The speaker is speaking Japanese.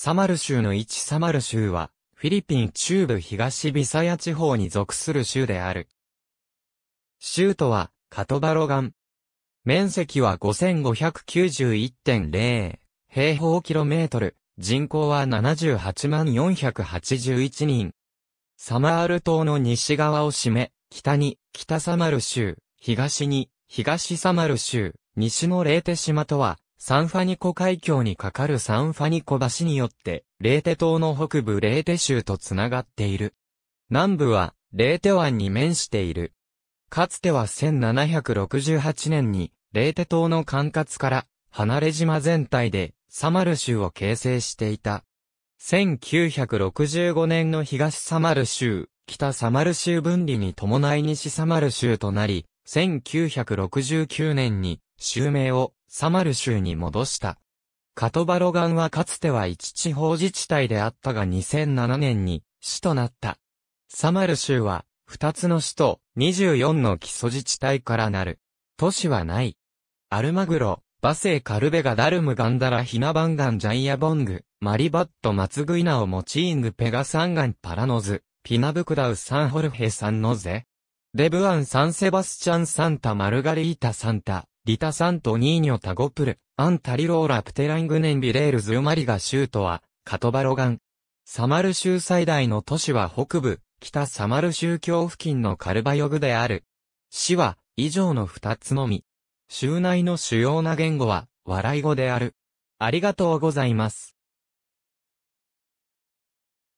サマル州の一サマル州は、フィリピン中部東ビサヤ地方に属する州である。州都は、カトバロガン。面積は5591.0平方キロメートル、人口は78万481人。サマール島の西側を占め、北に北サマル州、東に東サマル州、西のレーテ島とはサンファニコ海峡に架かるサンファニコ橋によって、レーテ島の北部レーテ州とつながっている。南部は、レーテ湾に面している。かつては1768年に、レーテ島の管轄から、離れ島全体で、サマル州を形成していた。1965年の東サマル州、北サマル州分離に伴い西サマル州となり、1969年に州名をサマル州に戻した。カトバロガンはかつては一地方自治体であったが2007年に市となった。サマル州は2つの市と24の基礎自治体からなる。都市はない。アルマグロ、バセイカルベガダルムガンダラヒナバンガンジャイアボング、マリバットマツグイナオモチーングペガサンガンパラノズ、ピナブクダウサンホルヘサンノゼ。デブアンサンセバスチャンサンタマルガリータサンタ、リタサントニーニョタゴプル、アンタリローラプテラングネンビレールズウマリガ州都は、カトバロガン。サマル州最大の都市は北部、北サマル州境付近のカルバヨグである。市は、以上の二つのみ。州内の主要な言語は、笑い語である。ありがとうございます。